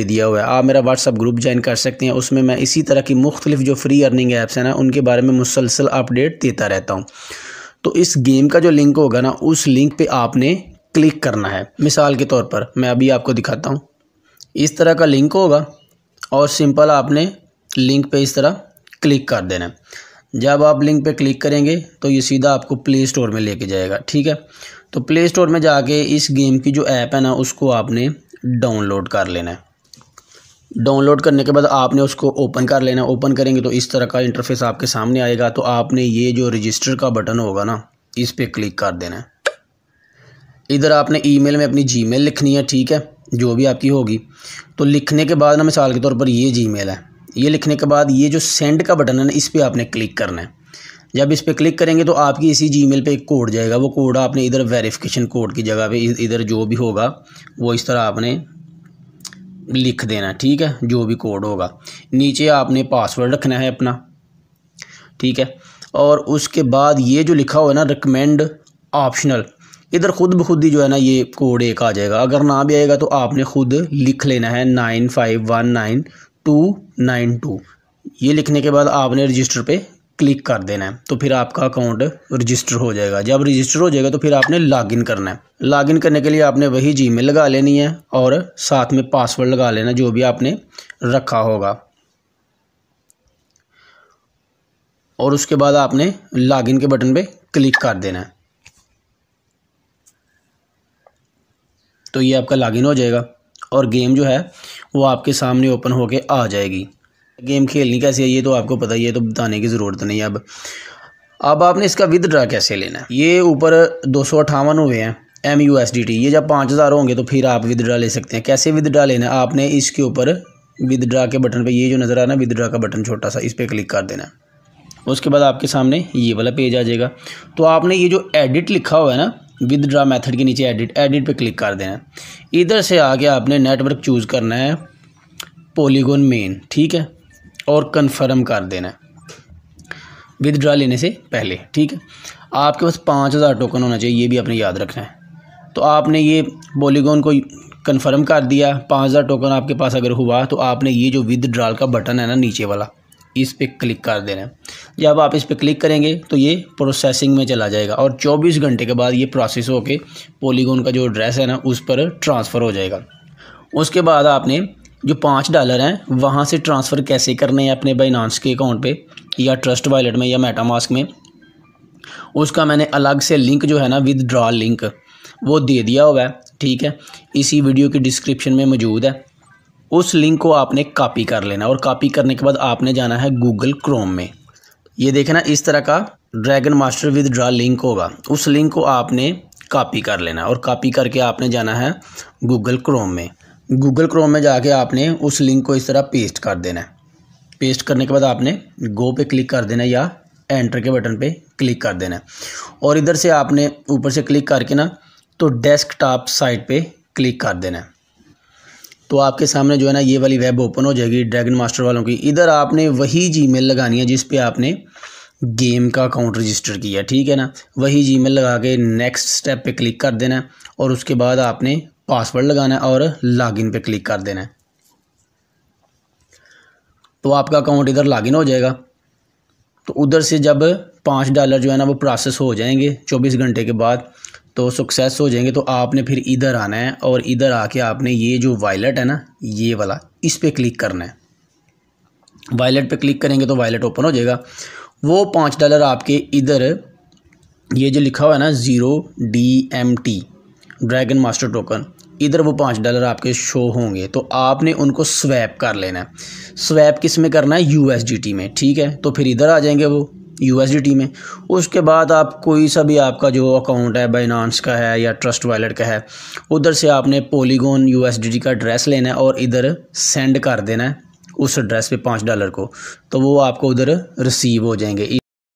ये दिया हुआ है आप मेरा व्हाट्सअप ग्रुप ज्वाइन कर सकते हैं उसमें मैं इसी तरह की मुख्तलिफ जो फ्री अर्निंग ऐप्स हैं ना उनके बारे में मुसलसल अपडेट देता रहता हूँ तो इस गेम का जो लिंक होगा ना उस लिंक पर आपने क्लिक करना है मिसाल के तौर पर मैं अभी आपको दिखाता हूँ इस तरह का लिंक होगा और सिंपल आपने लिंक पे इस तरह क्लिक कर देना जब आप लिंक पे क्लिक करेंगे तो ये सीधा आपको प्ले स्टोर में लेके जाएगा ठीक है तो प्ले स्टोर में जाके इस गेम की जो ऐप है ना उसको आपने डाउनलोड कर लेना है डाउनलोड करने के बाद आपने उसको ओपन कर लेना ओपन करेंगे तो इस तरह का इंटरफेस आपके सामने आएगा तो आपने ये जो रजिस्टर का बटन होगा ना इस पर क्लिक कर देना है इधर आपने ईमेल में अपनी जीमेल लिखनी है ठीक है जो भी आपकी होगी तो लिखने के बाद ना मिसाल के तौर पर ये जीमेल है ये लिखने के बाद ये जो सेंड का बटन है ना इस पर आपने क्लिक करना है जब इस पर क्लिक करेंगे तो आपकी इसी जीमेल पे एक कोड जाएगा वो कोड आपने इधर वेरिफिकेशन कोड की जगह पे इधर जो भी होगा वो इस तरह आपने लिख देना ठीक है जो भी कोड होगा नीचे आपने पासवर्ड रखना है अपना ठीक है और उसके बाद ये जो लिखा हुआ है ना रिकमेंड ऑप्शनल इधर खुद ब खुद ही जो है ना ये कोड एक आ जाएगा अगर ना भी आएगा तो आपने खुद लिख लेना है nine five one nine two nine two ये लिखने के बाद आपने रजिस्टर पे क्लिक कर देना है तो फिर आपका अकाउंट रजिस्टर हो जाएगा जब रजिस्टर हो जाएगा तो फिर आपने लॉगिन करना है लॉगिन करने के लिए आपने वही जी लगा लेनी है और साथ में पासवर्ड लगा लेना जो भी आपने रखा होगा और उसके बाद आपने लॉगिन के बटन पे क्लिक कर देना है तो ये आपका लॉगिन हो जाएगा और गेम जो है वो आपके सामने ओपन होके आ जाएगी गेम खेलनी कैसे है ये तो आपको पता ही है तो बताने की ज़रूरत नहीं अब अब आपने इसका विदड्रा कैसे लेना है ये ऊपर दो सौ अट्ठावन हुए हैं M U S D T ये जब पाँच हज़ार होंगे तो फिर आप विदड्रा ले सकते हैं कैसे विदड्रा लेना है आपने इसके ऊपर विदड्रा के बटन पे ये जो नज़र आ रहा है विदड्रा का बटन छोटा सा इस पर क्लिक कर देना है उसके बाद आपके सामने ये वाला पेज आ जाएगा तो आपने ये जो एडिट लिखा हुआ है ना विदड्रा मैथड के नीचे एडिट एडिट पर क्लिक कर देना है इधर से आके आपने नेटवर्क चूज़ करना है पोलीगोन मेन ठीक है और कन्फर्म कर देना विदड्रा लेने से पहले ठीक है आपके पास पाँच हज़ार टोकन होना चाहिए ये भी आपने याद रखना है तो आपने ये बोलीगोन को कन्फर्म कर दिया पाँच हज़ार टोकन आपके पास अगर हुआ तो आपने ये जो विदड्राल का बटन है ना नीचे वाला इस पर क्लिक कर देना है जब आप इस पर क्लिक करेंगे तो ये प्रोसेसिंग में चला जाएगा और 24 घंटे के बाद ये प्रोसेस होकर पोलीगोन का जो एड्रेस है ना उस पर ट्रांसफ़र हो जाएगा उसके बाद आपने जो पाँच डॉलर हैं वहाँ से ट्रांसफ़र कैसे करने हैं अपने बाइनांस के अकाउंट पे या ट्रस्ट वॉलेट में या मेटामास्क में उसका मैंने अलग से लिंक जो है ना विदड्रॉ लिंक वो दे दिया हुआ है ठीक है इसी वीडियो की डिस्क्रिप्शन में मौजूद है उस लिंक को आपने कॉपी कर लेना और कॉपी करने के बाद आपने जाना है गूगल क्रोम में ये देखना इस तरह का Dragon Master withdraw link होगा उस लिंक को आपने कॉपी कर लेना और कॉपी करके आपने जाना है गूगल क्रोम में गूगल क्रोम में जाके आपने उस लिंक को इस तरह पेस्ट कर देना है पेस्ट करने के बाद आपने गो पे क्लिक कर देना या एंटर के बटन पे क्लिक कर देना है और इधर से आपने ऊपर से क्लिक करके ना तो डेस्कटॉप साइट पे क्लिक कर देना है तो आपके सामने जो है ना ये वाली वेब ओपन हो जाएगी ड्रैगन मास्टर वालों की इधर आपने वही जी लगानी है जिस पर आपने गेम का अकाउंट रजिस्टर किया ठीक है ना वही जीमेल लगा के नेक्स्ट स्टेप पे क्लिक कर देना है और उसके बाद आपने पासवर्ड लगाना है और लॉगिन पे क्लिक कर देना है तो आपका अकाउंट इधर लॉगिन हो जाएगा तो उधर से जब पाँच डॉलर जो है ना वो प्रोसेस हो जाएंगे चौबीस घंटे के बाद तो सक्सेस हो जाएंगे तो आपने फिर इधर आना है और इधर आके आपने ये जो वायलेट है ना ये वाला इस पर क्लिक करना है वायलेट पे क्लिक करेंगे तो वायलेट ओपन हो जाएगा वो पाँच डॉलर आपके इधर ये जो लिखा हुआ है ना zero D M T Dragon Master token इधर वो पाँच डॉलर आपके शो होंगे तो आपने उनको स्वैप कर लेना है स्वैप किस में करना है यू में ठीक है तो फिर इधर आ जाएंगे वो यू में उसके बाद आप कोई सा भी आपका जो अकाउंट है बाइनांस का है या ट्रस्ट वॉलेट का है उधर से आपने पोलीगोन यू का एड्रेस लेना है और इधर सेंड कर देना है उस एड्रेस पे पाँच डॉलर को तो वो आपको उधर रिसीव हो जाएंगे